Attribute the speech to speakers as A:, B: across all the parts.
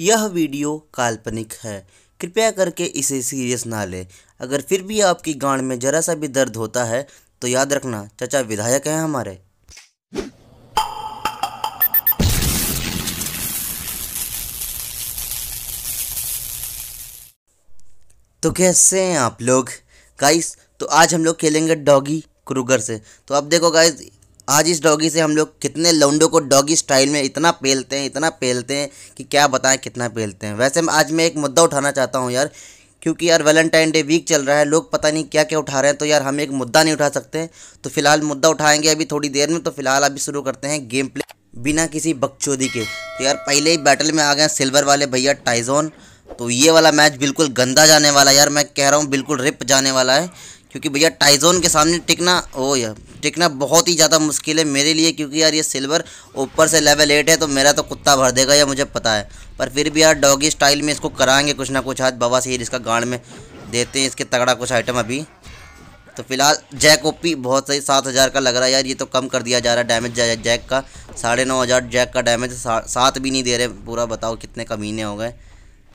A: यह वीडियो काल्पनिक है कृपया करके इसे सीरियस ना लें अगर फिर भी आपकी गांड में जरा सा भी दर्द होता है तो याद रखना चचा विधायक हैं हमारे तो कैसे हैं आप लोग गाइस तो आज हम लोग खेलेंगे डॉगी क्रूगर से तो आप देखो गाइस आज इस डॉगी से हम लोग कितने लौंडो को डॉगी स्टाइल में इतना पेलते हैं इतना पेलते हैं कि क्या बताएं कितना पेलते हैं वैसे आज मैं एक मुद्दा उठाना चाहता हूँ यार क्योंकि यार वैलेंटाइन डे वीक चल रहा है लोग पता नहीं क्या क्या उठा रहे हैं तो यार हम एक मुद्दा नहीं उठा सकते तो फिलहाल मुद्दा उठाएंगे अभी थोड़ी देर में तो फिलहाल अभी शुरू करते हैं गेम प्ले बिना किसी बकचोदी के तो यार पहले ही बैटल में आ गए सिल्वर वाले भैया टाइजोन तो ये वाला मैच बिल्कुल गंदा जाने वाला यार मैं कह रहा हूँ बिल्कुल रिप जाने वाला है क्योंकि भैया टाइजोन के सामने टिकना ओ यार टिकना बहुत ही ज़्यादा मुश्किल है मेरे लिए क्योंकि यार ये सिल्वर ऊपर से लेवल एट है तो मेरा तो कुत्ता भर देगा यह मुझे पता है पर फिर भी यार डॉगी स्टाइल में इसको कराएंगे कुछ ना कुछ आज बाबा से इसका गाड़ में देते हैं इसके तगड़ा कुछ आइटम अभी तो फिलहाल जैक ओपी बहुत सही सात हज़ार का लग रहा है यार ये तो कम कर दिया जा रहा है डैमेज जा, जैक का साढ़े नौ हज़ार जैक का डैमेज सात भी नहीं दे रहे पूरा बताओ कितने कमीने हो गए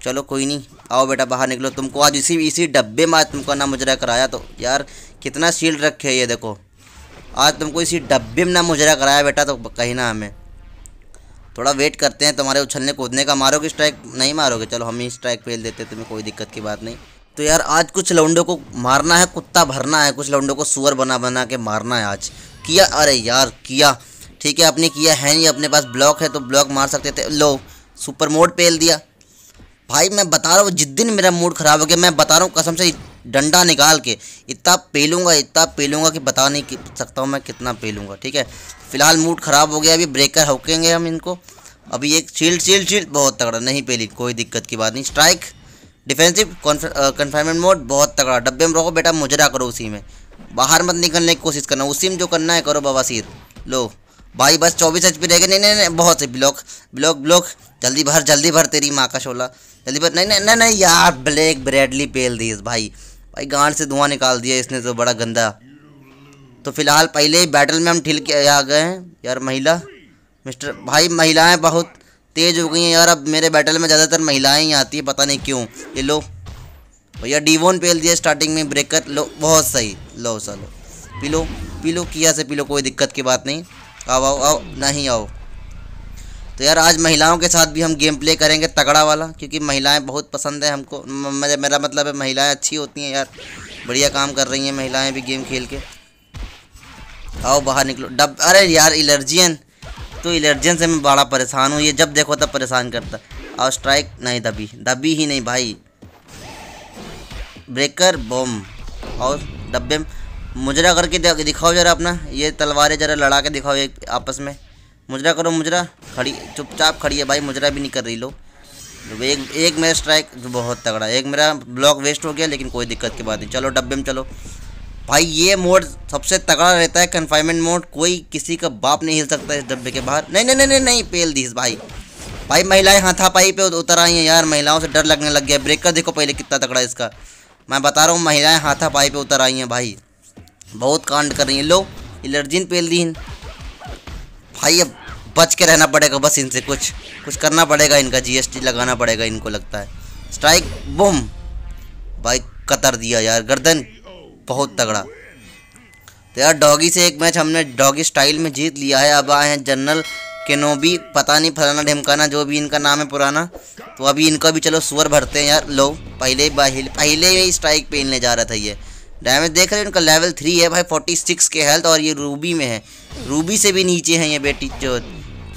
A: चलो कोई नहीं आओ बेटा बाहर निकलो तुमको आज इसी इसी डब्बे में आज तुमको ना मुजरा कराया तो यार कितना शील्ड रखे है ये देखो आज तुमको इसी डब्बे में ना मुजरा कराया बेटा तो कहीं ना हमें थोड़ा वेट करते हैं तुम्हारे उछलने कूदने का मारोगे स्ट्राइक नहीं मारोगे चलो हम ही स्ट्राइक फेल देते हैं तुम्हें कोई दिक्कत की बात नहीं तो यार आज कुछ लौंडों को मारना है कुत्ता भरना है कुछ लौंडों को सुअर बना बना के मारना है आज किया अरे यार किया ठीक है आपने किया है नहीं अपने पास ब्लॉक है तो ब्लॉक मार सकते थे लो सुपर मोड पेल दिया भाई मैं बता रहा हूँ जिस दिन मेरा मूड ख़राब हो गया मैं बता रहा हूँ कसम से डंडा निकाल के इतना पेलूंगा इतना पेलूंगा कि बता नहीं सकता हूँ मैं कितना पेलूंगा ठीक है फिलहाल मूड ख़राब हो गया अभी ब्रेकर होकेंगे हम इनको अभी एक शील्ड शील्ड शील्ड बहुत तगड़ा नहीं पेली कोई दिक्कत की बात नहीं स्ट्राइक डिफेंसिव कन्फाइनमेंट मोड बहुत तगड़ा डब्बे में रहो बेटा मुजरा करो उसी में बाहर मत निकलने की कोशिश करना उसी में जो करना है करो सिर लो भाई बस चौबीस एच पी रहेगा नहीं नहीं नहीं बहुत से ब्लॉक ब्लॉक ब्लॉक जल्दी भर जल्दी भर तेरी माँ का शोला जल्दी पर नहीं नहीं नहीं यार ब्लैक ब्रेडली पेल दीज भाई भाई गांड से धुआं निकाल दिया इसने तो बड़ा गंदा तो फिलहाल पहले ही बैटल में हम ठिल के आ गए हैं यार महिला मिस्टर भाई महिलाएं बहुत तेज़ हो गई हैं यार अब मेरे बैटल में ज़्यादातर महिलाएं ही आती है पता नहीं क्यों ये लो भैया डीवोन पेल दिया स्टार्टिंग में ब्रेकर लो बहुत सही लो सलो पी लो पी लो किया से पी लो कोई दिक्कत की बात नहीं आओ आओ आओ नहीं आओ तो यार आज महिलाओं के साथ भी हम गेम प्ले करेंगे तगड़ा वाला क्योंकि महिलाएं बहुत पसंद है हमको मेरा मतलब है महिलाएं अच्छी होती हैं यार बढ़िया काम कर रही हैं महिलाएं भी गेम खेल के आओ बाहर निकलो डब अरे यार एलर्जियन तो एलर्जियन से मैं बड़ा परेशान हूँ ये जब देखो तब परेशान करता और स्ट्राइक नहीं दबी दबी ही नहीं भाई ब्रेकर बम और डब्बे मुजरा करके दिखाओ जरा अपना ये तलवारें जरा लड़ा के दिखाओ एक आपस में मुजरा करो मुजरा खड़ी चुपचाप खड़ी है भाई मुजरा भी नहीं कर रही लोग एक एक मेरा स्ट्राइक जो बहुत तगड़ा एक मेरा ब्लॉक वेस्ट हो गया लेकिन कोई दिक्कत की बात नहीं चलो डब्बे में चलो भाई ये मोड सबसे तगड़ा रहता है कन्फाइनमेंट मोड कोई किसी का बाप नहीं हिल सकता इस डब्बे के बाहर नहीं नहीं नहीं नहीं, नहीं पेल दीस भाई भाई महिलाएं हाथापाई पे उतर आई हैं यार महिलाओं से डर लगने लग गया ब्रेक कर देखो पहले कितना तगड़ा इसका मैं बता रहा हूँ महिलाएं हाथापाई पे उतर आई हैं भाई बहुत कांड कर रही हैं लो एलर्जिन पेल दी भाई अब बच के रहना पड़ेगा बस इनसे कुछ कुछ करना पड़ेगा इनका जीएसटी लगाना पड़ेगा इनको लगता है स्ट्राइक बुम भाई कतर दिया यार गर्दन बहुत तगड़ा तो यार डॉगी से एक मैच हमने डॉगी स्टाइल में जीत लिया है अब आए हैं जनरल केनोबी पता नहीं फलाना ढिमकाना जो भी इनका नाम है पुराना तो अभी इनका भी चलो सुअर भरते हैं यार लो पहले पहले ही स्ट्राइक पे इनने जा रहा था ये डैमेज देख रहे हैं उनका लेवल थ्री है भाई फोर्टी सिक्स के हेल्थ और ये रूबी में है रूबी से भी नीचे हैं ये बेटी जो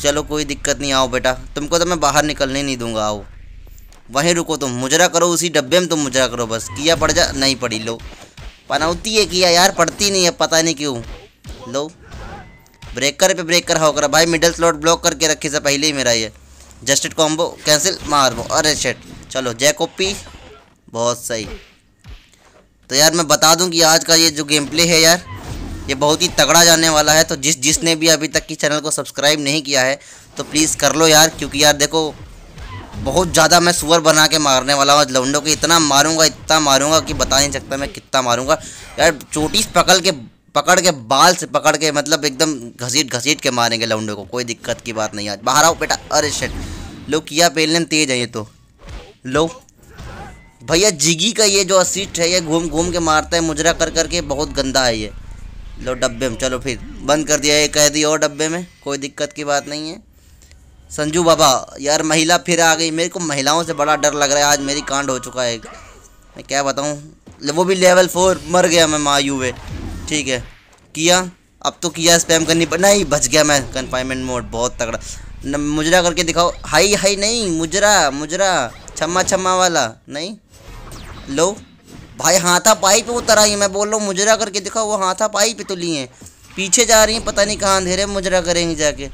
A: चलो कोई दिक्कत नहीं आओ बेटा तुमको तो मैं बाहर निकलने नहीं दूंगा आओ वहीं रुको तुम मुजरा करो उसी डब्बे में तुम मुजरा करो बस किया पड़ जा नहीं पड़ी लो पनौती है किया यार पड़ती नहीं है पता नहीं क्यों लो ब्रेकर पे ब्रेकर होकर भाई मिडल स्लॉट ब्लॉक करके रखे से पहले ही मेरा ये जस्टिट कॉम्बो कैंसिल मार वो अरे शेट चलो जैकोपी बहुत सही तो यार मैं बता दूं कि आज का ये जो गेम प्ले है यार ये बहुत ही तगड़ा जाने वाला है तो जिस जिसने भी अभी तक की चैनल को सब्सक्राइब नहीं किया है तो प्लीज़ कर लो यार क्योंकि यार देखो बहुत ज़्यादा मैं सुअर बना के मारने वाला हूँ लवंडों को इतना मारूंगा इतना मारूंगा कि बता नहीं सकता मैं कितना मारूंगा यार चोटी पकड़ के पकड़ के बाल से पकड़ के मतलब एकदम घसीट घसीट के मारेंगे लवंडे को कोई दिक्कत की बात नहीं आज बाहर आओ बेटा अरे शेट लो किया पेलन तेज है ये तो लो भैया जिगी का ये जो असिस्ट है ये घूम घूम के मारता है मुजरा कर करके बहुत गंदा है ये लो डब्बे में चलो फिर बंद कर दिया ये कह दी और डब्बे में कोई दिक्कत की बात नहीं है संजू बाबा यार महिला फिर आ गई मेरे को महिलाओं से बड़ा डर लग रहा है आज मेरी कांड हो चुका है मैं क्या बताऊँ वो भी लेवल फोर मर गया मैं मायू हुए ठीक है किया अब तो किया स्पैम करनी पड़ नहीं बच गया मैं कन्फाइनमेंट मोड बहुत तगड़ा मुजरा करके दिखाओ हाई हाई नहीं मुजरा मुजरा छम्मा छम्मा वाला नहीं लो भाई हाथा पाई पे उतर आई मैं बोल रहा हूँ मुजरा करके दिखाओ वो हाथा पाई पे तो लिए हैं पीछे जा रही हैं पता नहीं कहाँ अंधेरे में मुजरा करेंगे जाके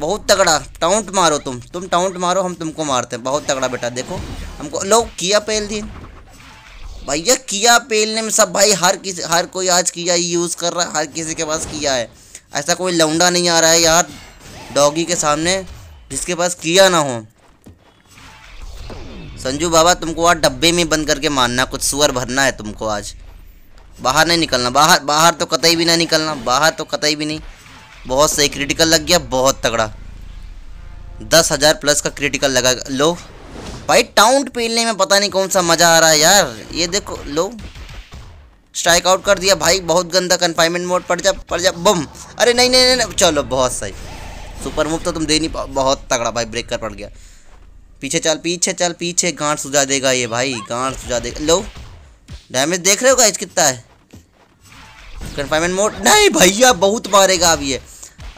A: बहुत तगड़ा टाउंट मारो तुम तुम टाउंट मारो हम तुमको मारते हैं बहुत तगड़ा बेटा देखो हमको लो किया पेल थी भैया किया पेलने में सब भाई हर किसी हर कोई आज किया यूज़ कर रहा है हर किसी के पास किया है ऐसा कोई लौंडा नहीं आ रहा है यार डॉगी के सामने जिसके पास किया ना हो संजू बाबा तुमको आज डब्बे में बंद करके मानना कुछ सुअर भरना है तुमको आज बाहर नहीं निकलना बाहर बाहर तो कतई भी ना निकलना बाहर तो कतई भी नहीं बहुत सही क्रिटिकल लग गया बहुत तगड़ा दस हज़ार प्लस का क्रिटिकल लगा लो भाई टाउन पीलने में पता नहीं कौन सा मज़ा आ रहा है यार ये देखो लो स्ट्राइक आउट कर दिया भाई बहुत गंदा कन्फाइनमेंट मोड पड़ जा पड़ जा बम अरे नहीं नहीं नहीं, नहीं चलो बहुत सही सुपर मूव तो तुम दे नहीं पाओ बहुत तगड़ा भाई ब्रेक कर पड़ गया पीछे चल पीछे चल पीछे गांठ सुझा देगा ये भाई गांठ सुझा देगा लो डैमेज देख रहे हो गाइस कितना है कन्फाइनमेंट मोड नहीं भैया बहुत मारेगा अब ये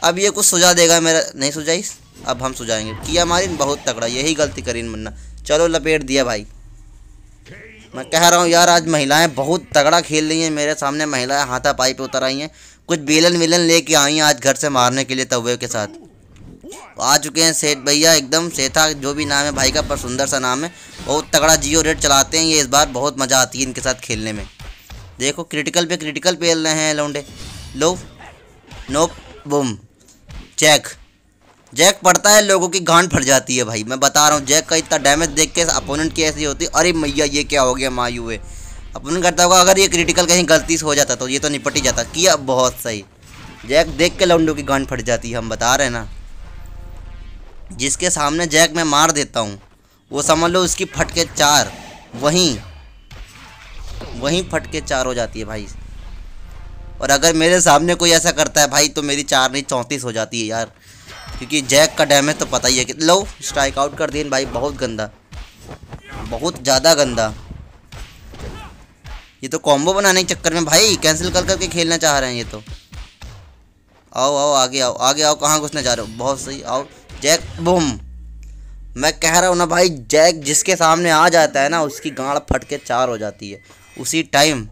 A: अब ये कुछ सुझा देगा मेरा नहीं सुझाई अब हम सुझाएंगे किया मारी बहुत तगड़ा यही गलती करी मुन्ना चलो लपेट दिया भाई मैं कह रहा हूँ यार आज महिलाएं बहुत तगड़ा खेल रही हैं मेरे सामने महिलाएं हाथापाई पे उतर आई हैं कुछ बेलन वेलन लेके आई हैं आज घर से मारने के लिए तवे के साथ आ चुके हैं सेठ भैया एकदम सेठा जो भी नाम है भाई का पर सुंदर सा नाम है बहुत तगड़ा जियो रेट चलाते हैं ये इस बार बहुत मज़ा आती है इनके साथ खेलने में देखो क्रिटिकल पे क्रिटिकल पे रहे हैं लौंडे लो नोप बुम जैक जैक पड़ता है लोगों की गांड फट जाती है भाई मैं बता रहा हूँ जैक का इतना डैमेज देख के अपोनेंट की ऐसी होती है अरे मैया ये क्या हो गया माँ यू अपोनेंट करता होगा अगर ये क्रिटिकल कहीं गलती से हो जाता तो ये तो निपट ही जाता किया बहुत सही जैक देख के लौंडों की गांड फट जाती है हम बता रहे हैं ना जिसके सामने जैक मैं मार देता हूँ वो समझ लो उसकी फटके चार वहीं वहीं फटके चार हो जाती है भाई और अगर मेरे सामने कोई ऐसा करता है भाई तो मेरी चार नहीं चौंतीस हो जाती है यार क्योंकि जैक का डैमेज तो पता ही है कि लो स्ट्राइक आउट कर दिए भाई बहुत गंदा बहुत ज़्यादा गंदा ये तो कॉम्बो बनाने के चक्कर में भाई कैंसिल कर करके खेलना चाह रहे हैं ये तो आओ आओ आगे आओ आगे आओ कहाँ घुसने जा रहे हो बहुत सही आओ जैक बुम मैं कह रहा हूँ ना भाई जैक जिसके सामने आ जाता है ना उसकी गाड़ फट के चार हो जाती है उसी टाइम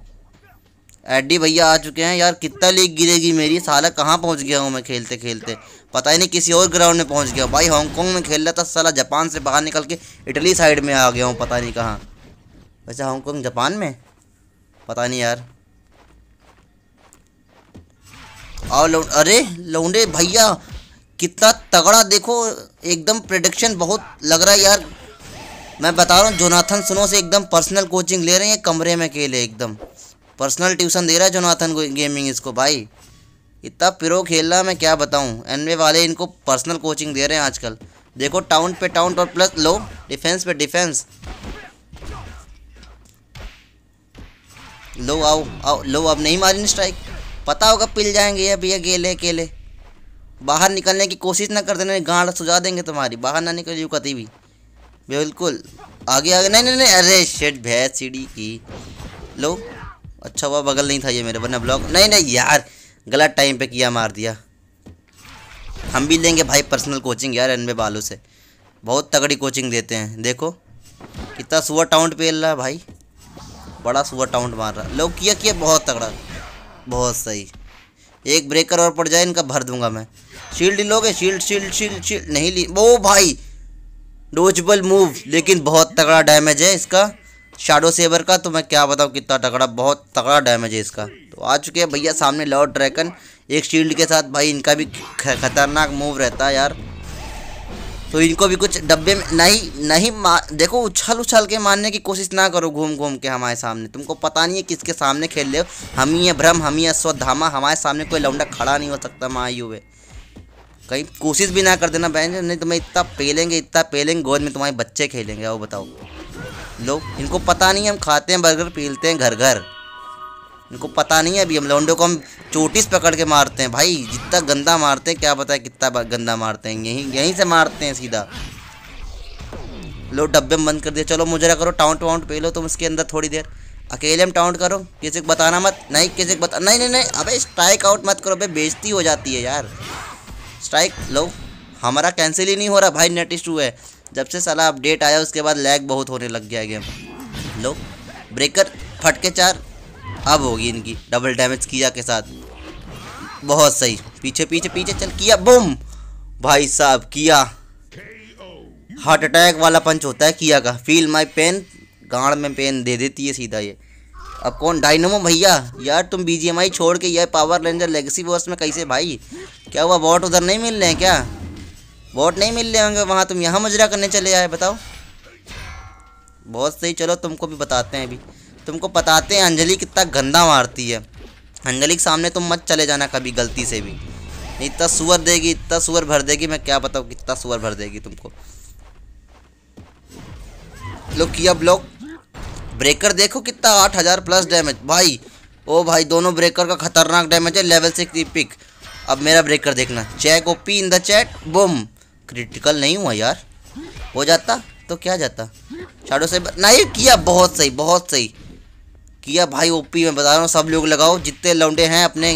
A: एडी भैया आ चुके हैं यार कितना लीग गिरेगी मेरी साला कहाँ पहुँच गया हूँ मैं खेलते खेलते पता ही नहीं किसी और ग्राउंड में पहुँच गया भाई हांगकॉन्ग में खेल रहा था साला जापान से बाहर निकल के इटली साइड में आ गया हूँ पता नहीं कहाँ वैसे हांगकॉन्ग जापान में पता नहीं यार और लौ अरे लौंडे भैया कितना तगड़ा देखो एकदम प्रोडक्शन बहुत लग रहा है यार मैं बता रहा हूँ जोनाथन सुनो से एकदम पर्सनल कोचिंग ले रहे हैं कमरे में अकेले एकदम पर्सनल ट्यूशन दे रहा है जोनाथन को गेमिंग इसको भाई इतना प्रो खेल रहा मैं क्या बताऊँ एन वाले इनको पर्सनल कोचिंग दे रहे हैं आजकल देखो टाउन पे टाउन और प्लस लो डिफेंस पे डिफेंस लो आओ आओ लो अब नहीं मारी स्ट्राइक पता होगा पिल जाएंगे ये भैया गेले केले बाहर निकलने की कोशिश ना कर देना गांड सुझा देंगे तुम्हारी बाहर ना निकलियो कभी भी बिल्कुल आगे आगे नहीं नहीं नहीं अरे शेट भैंस सीढ़ी की लो अच्छा हुआ बगल नहीं था ये मेरे वरना ब्लॉक नहीं नहीं यार गलत टाइम पे किया मार दिया हम भी लेंगे भाई पर्सनल कोचिंग यार एन बालू से बहुत तगड़ी कोचिंग देते हैं देखो कितना सुअर टाउंट पेल रहा भाई बड़ा सुअर टाउंट मार रहा लोग किया किया बहुत तगड़ा बहुत सही एक ब्रेकर और पड़ जाए इनका भर दूंगा मैं शील्ड लोगे शील्ड शील्ड शील्ड शील्ड नहीं ली वो भाई डोजबल मूव लेकिन बहुत तगड़ा डैमेज है इसका शाडो सेवर का तो मैं क्या बताऊँ कितना तगड़ा बहुत तगड़ा डैमेज है इसका तो आ चुके हैं भैया सामने लॉर्ड ड्रैगन एक शील्ड के साथ भाई इनका भी खतरनाक मूव रहता है यार तो इनको भी कुछ डब्बे में नहीं नहीं देखो उछल उछल के मारने की कोशिश ना करो घूम घूम के हमारे सामने तुमको पता नहीं है किसके सामने खेल रहे हो हम ही है भ्रम हम ही है स्वधामा हमारे सामने कोई लौंडा खड़ा नहीं हो सकता माँ यू हुए कहीं कोशिश भी ना कर देना बहन नहीं तुम्हें तो इतना पेलेंगे इतना पेलेंगे गोद में तुम्हारे बच्चे खेलेंगे वो बताओ लोग इनको पता नहीं हम खाते हैं बर्गर पीलते हैं घर घर इनको पता नहीं है अभी हम लौंडों को हम चोटिस पकड़ के मारते हैं भाई जितना गंदा मारते हैं क्या पता है कितना गंदा मारते हैं यहीं यहीं से मारते हैं सीधा लो डब्बे में बंद कर दिया चलो मुझे करो टाउंट वाउंट पी लो तुम उसके अंदर थोड़ी देर अकेले में टाउंट करो किसी को बताना मत नहीं किसी को बता नहीं नहीं नहीं अबे स्ट्राइक आउट मत करो भाई बेजती हो जाती है यार स्ट्राइक लो हमारा कैंसिल ही नहीं हो रहा भाई नेट इशू है जब से साला अपडेट आया उसके बाद लैग बहुत होने लग गया गेम लो ब्रेकर फट के चार अब होगी इनकी डबल डैमेज किया के साथ बहुत सही पीछे पीछे पीछे चल किया बुम भाई साहब किया हार्ट अटैक वाला पंच होता है किया का फील माय पेन गाड़ में पेन दे देती है सीधा ये अब कौन डायनोमो भैया यार तुम बीजीएमआई छोड़ के यह पावर रेंजर लेगेसी वॉर्स में कैसे भाई क्या हुआ वोट उधर नहीं मिल रहे हैं क्या वोट नहीं मिल रहे होंगे वहाँ तुम यहाँ मजरा करने चले आए बताओ बहुत सही चलो तुमको भी बताते हैं अभी तुमको बताते हैं अंजलि कितना गंदा मारती है अंजलि के सामने तुम मत चले जाना कभी गलती से भी इतना सुअर देगी इतना सुअर भर देगी मैं क्या बताऊँ कितना सुअर भर देगी तुमको लो किया ब्लॉक ब्रेकर देखो कितना आठ हज़ार प्लस डैमेज भाई ओ भाई दोनों ब्रेकर का खतरनाक डैमेज है लेवल सिक्स की पिक अब मेरा ब्रेकर देखना check OP in the chat boom critical नहीं हुआ यार हो जाता तो क्या जाता शाडो से नहीं किया बहुत सही बहुत सही किया भाई ओपी मैं बता रहा हूँ सब लोग लगाओ जितने लौंडे हैं अपने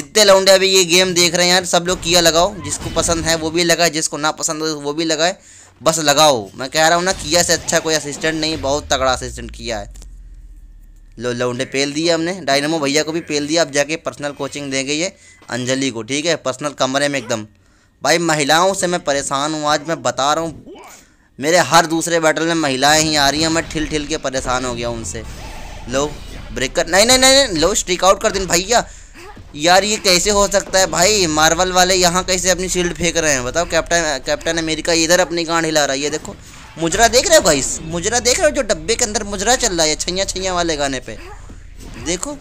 A: जितने लौंडे अभी ये गेम देख रहे हैं यार सब लोग किया लगाओ जिसको पसंद है वो भी लगाए जिसको ना पसंद हो वो भी लगाए बस लगाओ मैं कह रहा हूँ ना किया से अच्छा कोई असिस्टेंट नहीं बहुत तगड़ा असिस्टेंट किया है लो लौंडे पेल दिए हमने डायनमो भैया को भी पेल दिया अब जाके पर्सनल कोचिंग देंगे ये अंजलि को ठीक है पर्सनल कमरे में एकदम भाई महिलाओं से मैं परेशान हूँ आज मैं बता रहा हूँ मेरे हर दूसरे बैटल में महिलाएं ही आ रही हैं मैं ठिल ठिल के परेशान हो गया उनसे लो ब्रेकर नहीं नहीं नहीं, नहीं लो स्ट्रिक आउट कर दिन भैया यार ये कैसे हो सकता है भाई मार्वल वाले यहाँ कैसे अपनी शील्ड फेंक रहे हैं बताओ कैप्टन कैप्टन अमेरिका इधर अपनी गांड हिला रहा है ये देखो मुजरा देख रहे हो भाई मुजरा देख रहे हो जो डब्बे के अंदर मुजरा चल रहा है छैया छैया वाले गाने पर देखो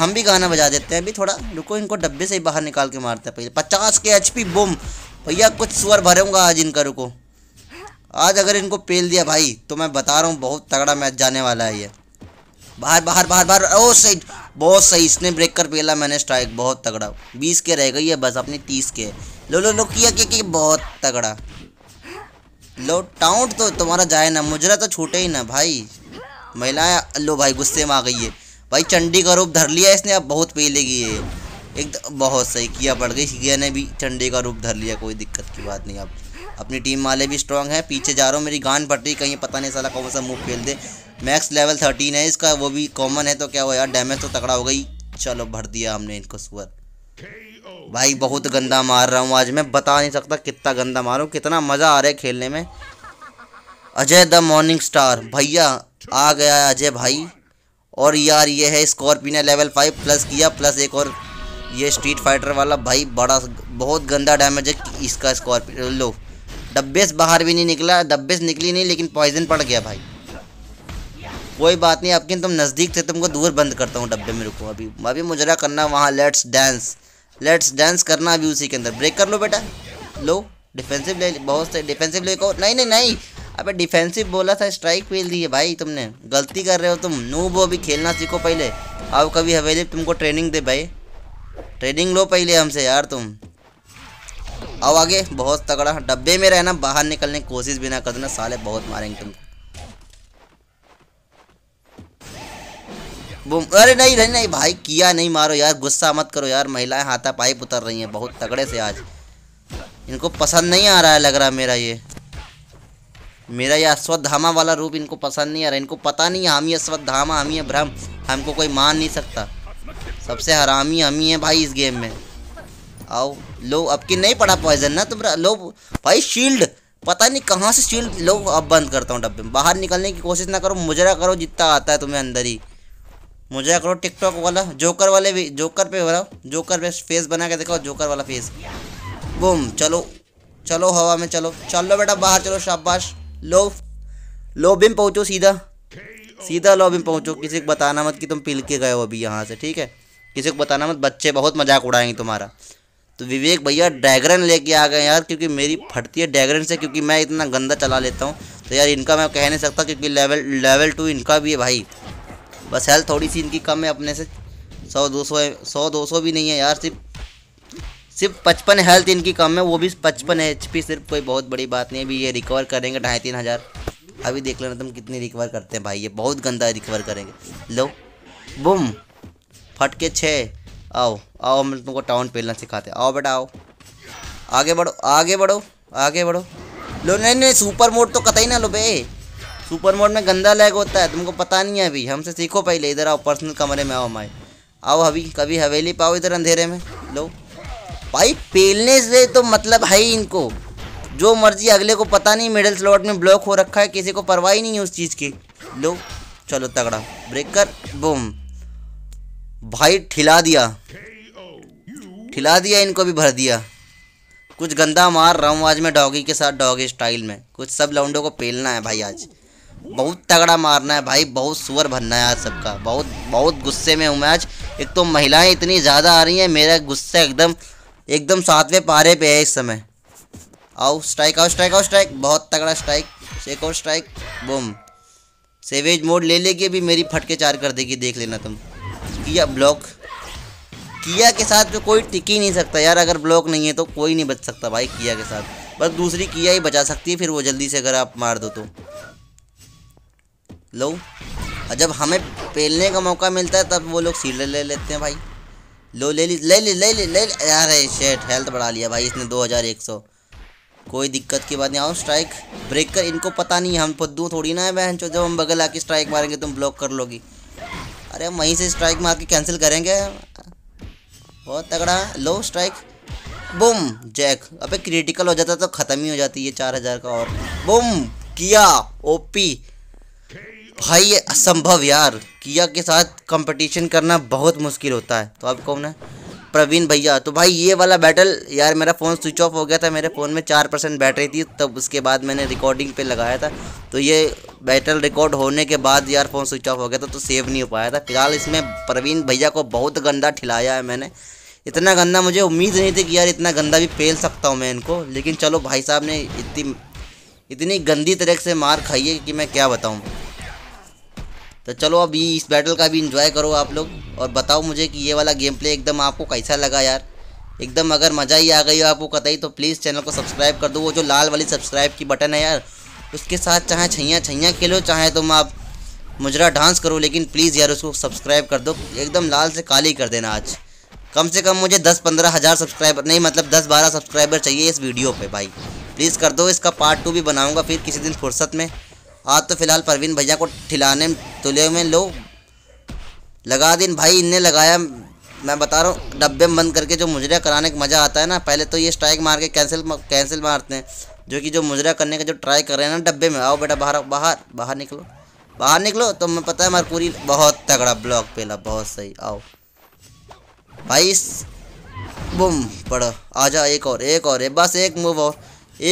A: हम भी गाना बजा देते हैं अभी थोड़ा रुको इनको डब्बे से ही बाहर निकाल के मारते हैं पहले पचास के एच पी बुम भैया कुछ सुअर भरूंगा आज इनका रुको आज अगर इनको पेल दिया भाई तो मैं बता रहा हूँ बहुत तगड़ा मैच जाने वाला है ये बाहर बाहर बाहर बाहर ओ सही बहुत सही इसने ब्रेक कर पेला मैंने स्ट्राइक बहुत तगड़ा बीस के रह गई है बस अपने तीस के लो लो लो किया क्या कि बहुत तगड़ा लो टाउट तो तुम्हारा जाए ना मुजरा तो छूटे ही ना भाई महिलाएं लो भाई गुस्से में आ गई है भाई चंडी का रूप धर लिया इसने अब बहुत पहले की एकदम एक तो बहुत सही किया पड़ गई किया ने भी चंडी का रूप धर लिया कोई दिक्कत की बात नहीं अब अपनी टीम वाले भी स्ट्रांग हैं पीछे जा रहा हूँ मेरी गान पट रही कहीं पता नहीं साला कौन सा मूव खेल दे मैक्स लेवल थर्टीन है इसका वो भी कॉमन है तो क्या हुआ यार डैमेज तो तकड़ा हो गई चलो भर दिया हमने इनको सुअर भाई बहुत गंदा मार रहा हूँ आज मैं बता नहीं सकता कितना गंदा मारूँ कितना मज़ा आ रहा है खेलने में अजय द मॉर्निंग स्टार भैया आ गया है अजय भाई और यार ये है स्कॉर्पियो ने लेवल फाइव प्लस किया प्लस एक और ये स्ट्रीट फाइटर वाला भाई बड़ा बहुत गंदा डैमेज है इसका स्कॉर्पियो लो डब्बे से बाहर भी नहीं निकला डब्बे से निकली नहीं लेकिन पॉइजन पड़ गया भाई कोई बात नहीं आपके तुम नज़दीक थे तुमको दूर बंद करता हूँ डब्बे में रुको अभी अभी मुजरा करना वहाँ लेट्स डांस लेट्स डांस करना अभी उसी के अंदर ब्रेक कर लो बेटा लो डिफेंसिव ले बहुत से डिफेंसिव ले को नहीं नहीं नहीं अबे डिफेंसिव बोला था स्ट्राइक फेल दी है भाई तुमने गलती कर रहे हो तुम नू वो अभी खेलना सीखो पहले आओ कभी हवेली तुमको ट्रेनिंग दे भाई ट्रेनिंग लो पहले हमसे यार तुम आओ आगे बहुत तगड़ा डब्बे में रहना बाहर निकलने की कोशिश भी ना कर देना साले बहुत मारेंगे तुमको अरे नहीं नहीं नहीं भाई किया नहीं मारो यार गुस्सा मत करो यार महिलाएं हाथा पाइप उतर रही हैं बहुत तगड़े से आज इनको पसंद नहीं आ रहा है लग रहा मेरा ये मेरा ये अश्वत्थामा वाला रूप इनको पसंद नहीं आ रहा इनको पता नहीं हम ही अश्वत्थामा हम ही भ्रम हमको कोई मान नहीं सकता सबसे हरामी हम ही है भाई इस गेम में आओ लो अब की नहीं पड़ा पॉइजन ना तुम लो भाई शील्ड पता नहीं कहाँ से शील्ड लो अब बंद करता हूँ डब्बे में बाहर निकलने की कोशिश ना करो मुजरा करो जितना आता है तुम्हें अंदर ही मुजरा करो टिकटॉक वाला जोकर वाले भी जोकर पे बनाओ जोकर पे फेस बना के दिखाओ जोकर वाला फेस बुम चलो चलो हवा में चलो चलो बेटा बाहर चलो शाबाश लो लोबिम पहुँचो सीधा सीधा लोबिम पहुँचो किसी को बताना मत कि तुम पिल के गए हो अभी यहाँ से ठीक है किसी को बताना मत बच्चे बहुत मजाक उड़ाएंगे तुम्हारा तो विवेक भैया डैगरन लेके आ गए यार क्योंकि मेरी फटती है डैगरन से क्योंकि मैं इतना गंदा चला लेता हूँ तो यार इनका मैं कह नहीं सकता क्योंकि लेवल लेवल टू इनका भी है भाई बस हेल्थ थोड़ी सी इनकी कम है अपने से सौ दो सौ सौ दो सौ भी नहीं है यार सिर्फ सिर्फ पचपन हेल्थ इनकी कम है वो भी पचपन है एच सिर्फ कोई बहुत बड़ी बात नहीं है अभी ये रिकवर करेंगे ढाई तीन हज़ार अभी देख लेना तुम कितनी रिकवर करते हैं भाई ये बहुत गंदा रिकवर करेंगे लो बुम फट के छः आओ आओ हम तुमको टाउन पेलना सिखाते आओ बेटा आओ आगे बढ़ो आगे बढ़ो आगे बढ़ो लो नहीं नहीं सुपर मोड तो कतई ना लो बे सुपर मोड में गंदा लैग होता है तुमको पता नहीं है अभी हमसे सीखो पहले इधर आओ पर्सनल कमरे में आओ हमारे आओ अभी कभी हवेली पाओ इधर अंधेरे में लो भाई पेलने से तो मतलब है ही इनको जो मर्जी अगले को पता नहीं मिडल स्लॉट में ब्लॉक हो रखा है किसी को परवाह ही नहीं है उस चीज़ की लो चलो तगड़ा ब्रेक कर बुम भाई ठिला दिया खिला दिया इनको भी भर दिया कुछ गंदा मार रहा हूँ आज मैं डॉगी के साथ डॉगी स्टाइल में कुछ सब लाउंडों को पेलना है भाई आज बहुत तगड़ा मारना है भाई बहुत सुअर भरना है आज सबका बहुत बहुत गुस्से में हूँ मैं आज एक तो महिलाएं इतनी ज़्यादा आ रही हैं मेरा गुस्सा एकदम एकदम सातवें पारे पे है इस समय आओ स्ट्राइक आओ स्ट्राइक आओ स्ट्राइक बहुत तगड़ा स्ट्राइक एक और स्ट्राइक बुम सेवेज मोड ले लेगी भी मेरी फटके चार कर देगी देख लेना तुम किया ब्लॉक किया के साथ जो कोई टिक ही नहीं सकता यार अगर ब्लॉक नहीं है तो कोई नहीं बच सकता भाई किया के साथ बस दूसरी किया ही बचा सकती है फिर वो जल्दी से अगर आप मार दो तो लो जब हमें पेलने का मौका मिलता है तब वो लोग सीडर ले लेते हैं भाई लो ले ली ले ली ले ली ले ली अरे शेट हेल्थ बढ़ा लिया भाई इसने दो हज़ार एक सौ कोई दिक्कत की बात नहीं आओ स्ट्राइक ब्रेक कर इनको पता नहीं हम पद्दू थोड़ी ना है बहन जब हम बगल आके स्ट्राइक मारेंगे तुम ब्लॉक कर लोगी अरे हम वहीं से स्ट्राइक मार के कैंसिल करेंगे बहुत तगड़ा लो स्ट्राइक बुम जैक अबे क्रिटिकल हो जाता तो ख़त्म ही हो जाती ये चार हज़ार का और बुम किया ओपी भाई असंभव यार किया के साथ कंपटीशन करना बहुत मुश्किल होता है तो आप कौन है प्रवीण भैया तो भाई ये वाला बैटल यार मेरा फ़ोन स्विच ऑफ हो गया था मेरे फ़ोन में चार परसेंट बैटरी थी तब उसके बाद मैंने रिकॉर्डिंग पे लगाया था तो ये बैटल रिकॉर्ड होने के बाद यार फ़ोन स्विच ऑफ हो गया था तो सेव नहीं हो पाया था फिलहाल इसमें प्रवीण भैया को बहुत गंदा ठिलाया है मैंने इतना गंदा मुझे उम्मीद नहीं थी कि यार इतना गंदा भी फेल सकता हूँ मैं इनको लेकिन चलो भाई साहब ने इतनी इतनी गंदी तरह से मार खाई है कि मैं क्या बताऊँ तो चलो अब ये इस बैटल का भी इंजॉय करो आप लोग और बताओ मुझे कि ये वाला गेम प्ले एकदम आपको कैसा लगा यार एकदम अगर मज़ा ही आ गई हो आपको कतई तो प्लीज़ चैनल को सब्सक्राइब कर दो वो जो लाल वाली सब्सक्राइब की बटन है यार उसके साथ चाहे छैया छैया खेलो चाहे तुम आप मुजरा डांस करो लेकिन प्लीज़ यार उसको सब्सक्राइब कर दो एकदम लाल से काली कर देना आज कम से कम मुझे दस पंद्रह हज़ार सब्सक्राइबर नहीं मतलब दस बारह सब्सक्राइबर चाहिए इस वीडियो पे भाई प्लीज़ कर दो इसका पार्ट टू भी बनाऊंगा फिर किसी दिन फुर्सत में आज तो फिलहाल परवीन भैया को ठिलाने तुले में लो लगा दिन भाई इनने लगाया मैं बता रहा हूँ डब्बे बंद करके जो मुजरा कराने का मज़ा आता है ना पहले तो ये स्ट्राइक मार के कैंसिल कैंसिल मारते हैं जो कि जो मुजरा करने का जो ट्राई कर रहे हैं ना डब्बे में आओ बेटा बाहर बाहर बाहर निकलो बाहर निकलो तो मैं पता है मरकूरी बहुत तगड़ा ब्लॉक पेला बहुत सही आओ भाई बुम पड़ो आजा एक और एक और बस एक मूव और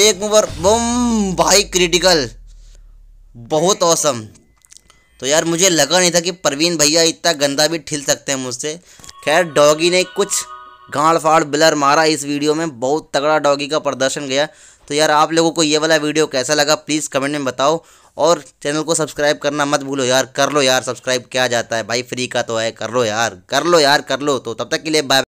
A: एक मूव और बुम भाई क्रिटिकल बहुत औसम तो यार मुझे लगा नहीं था कि परवीन भैया इतना गंदा भी ठिल सकते हैं मुझसे खैर डॉगी ने कुछ गाड़ फाड़ बिलर मारा इस वीडियो में बहुत तगड़ा डॉगी का प्रदर्शन गया तो यार आप लोगों को ये वाला वीडियो कैसा लगा प्लीज़ कमेंट में बताओ और चैनल को सब्सक्राइब करना मत भूलो यार कर लो यार सब्सक्राइब क्या जाता है भाई फ्री का तो है कर लो यार कर लो यार कर लो तो तब तक के लिए बाय